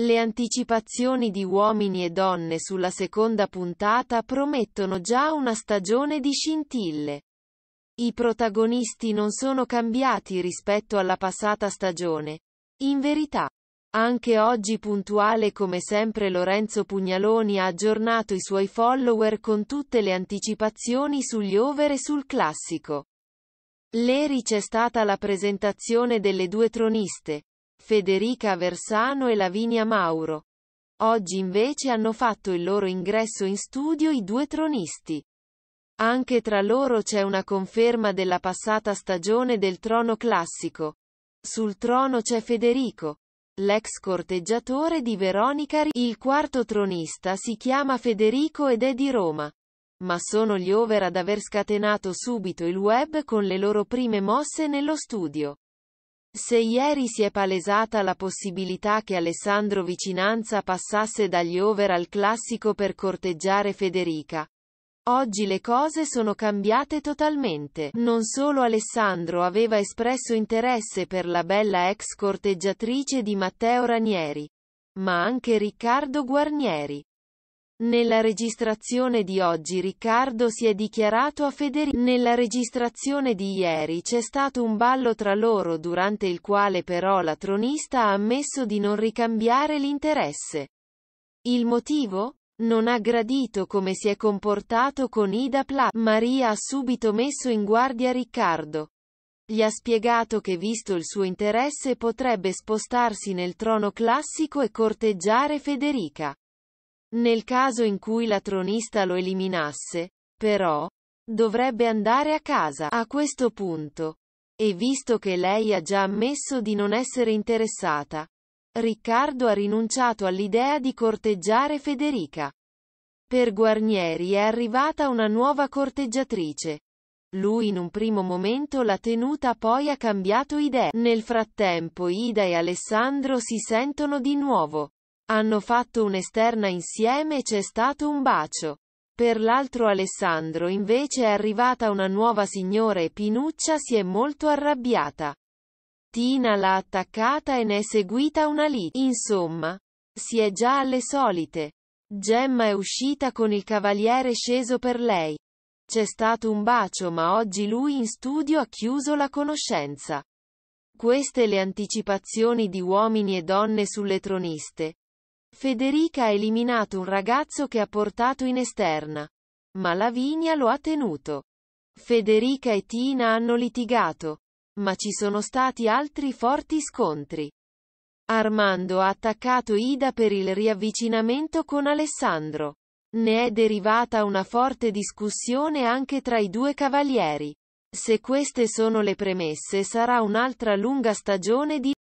Le anticipazioni di uomini e donne sulla seconda puntata promettono già una stagione di scintille. I protagonisti non sono cambiati rispetto alla passata stagione. In verità, anche oggi puntuale come sempre Lorenzo Pugnaloni ha aggiornato i suoi follower con tutte le anticipazioni sugli over e sul classico. Leri c'è stata la presentazione delle due troniste, Federica Versano e Lavinia Mauro. Oggi invece hanno fatto il loro ingresso in studio i due tronisti. Anche tra loro c'è una conferma della passata stagione del trono classico. Sul trono c'è Federico, l'ex corteggiatore di Veronica Ri. Il quarto tronista si chiama Federico ed è di Roma. Ma sono gli over ad aver scatenato subito il web con le loro prime mosse nello studio. Se ieri si è palesata la possibilità che Alessandro Vicinanza passasse dagli over al classico per corteggiare Federica, Oggi le cose sono cambiate totalmente. Non solo Alessandro aveva espresso interesse per la bella ex corteggiatrice di Matteo Ranieri, ma anche Riccardo Guarnieri. Nella registrazione di oggi Riccardo si è dichiarato a Federico. Nella registrazione di ieri c'è stato un ballo tra loro durante il quale però la tronista ha ammesso di non ricambiare l'interesse. Il motivo? Non ha gradito come si è comportato con Ida Pla. Maria ha subito messo in guardia Riccardo. Gli ha spiegato che visto il suo interesse potrebbe spostarsi nel trono classico e corteggiare Federica. Nel caso in cui la tronista lo eliminasse, però, dovrebbe andare a casa a questo punto. E visto che lei ha già ammesso di non essere interessata, Riccardo ha rinunciato all'idea di corteggiare Federica. Per Guarnieri è arrivata una nuova corteggiatrice. Lui in un primo momento l'ha tenuta poi ha cambiato idea. Nel frattempo Ida e Alessandro si sentono di nuovo. Hanno fatto un'esterna insieme e c'è stato un bacio. Per l'altro Alessandro invece è arrivata una nuova signora e Pinuccia si è molto arrabbiata. Tina l'ha attaccata e ne è seguita una lì. Insomma, si è già alle solite. Gemma è uscita con il cavaliere sceso per lei. C'è stato un bacio ma oggi lui in studio ha chiuso la conoscenza. Queste le anticipazioni di uomini e donne sulle troniste. Federica ha eliminato un ragazzo che ha portato in esterna. Ma Lavinia lo ha tenuto. Federica e Tina hanno litigato. Ma ci sono stati altri forti scontri. Armando ha attaccato Ida per il riavvicinamento con Alessandro. Ne è derivata una forte discussione anche tra i due cavalieri. Se queste sono le premesse sarà un'altra lunga stagione di